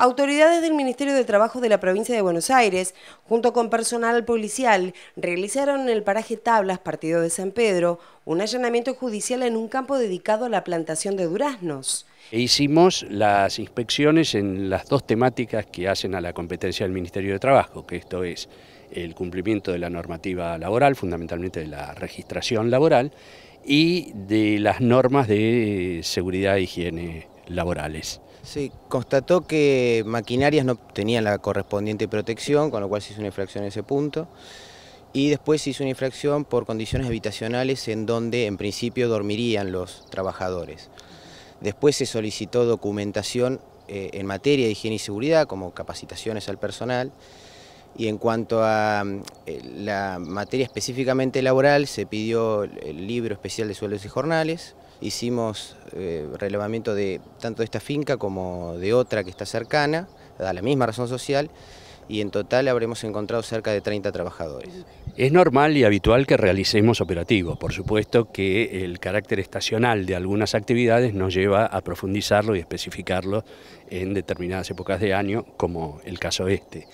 Autoridades del Ministerio de Trabajo de la provincia de Buenos Aires, junto con personal policial, realizaron en el paraje Tablas, partido de San Pedro, un allanamiento judicial en un campo dedicado a la plantación de duraznos. E hicimos las inspecciones en las dos temáticas que hacen a la competencia del Ministerio de Trabajo, que esto es el cumplimiento de la normativa laboral, fundamentalmente de la registración laboral, y de las normas de seguridad e higiene laborales. Sí, constató que maquinarias no tenían la correspondiente protección, con lo cual se hizo una infracción en ese punto. Y después se hizo una infracción por condiciones habitacionales en donde en principio dormirían los trabajadores. Después se solicitó documentación eh, en materia de higiene y seguridad, como capacitaciones al personal. Y en cuanto a mm, eh, la materia específicamente laboral, se pidió el libro especial de sueldos y jornales, hicimos eh, relevamiento de tanto de esta finca como de otra que está cercana, da la misma razón social, y en total habremos encontrado cerca de 30 trabajadores. Es normal y habitual que realicemos operativos, por supuesto que el carácter estacional de algunas actividades nos lleva a profundizarlo y especificarlo en determinadas épocas de año, como el caso este.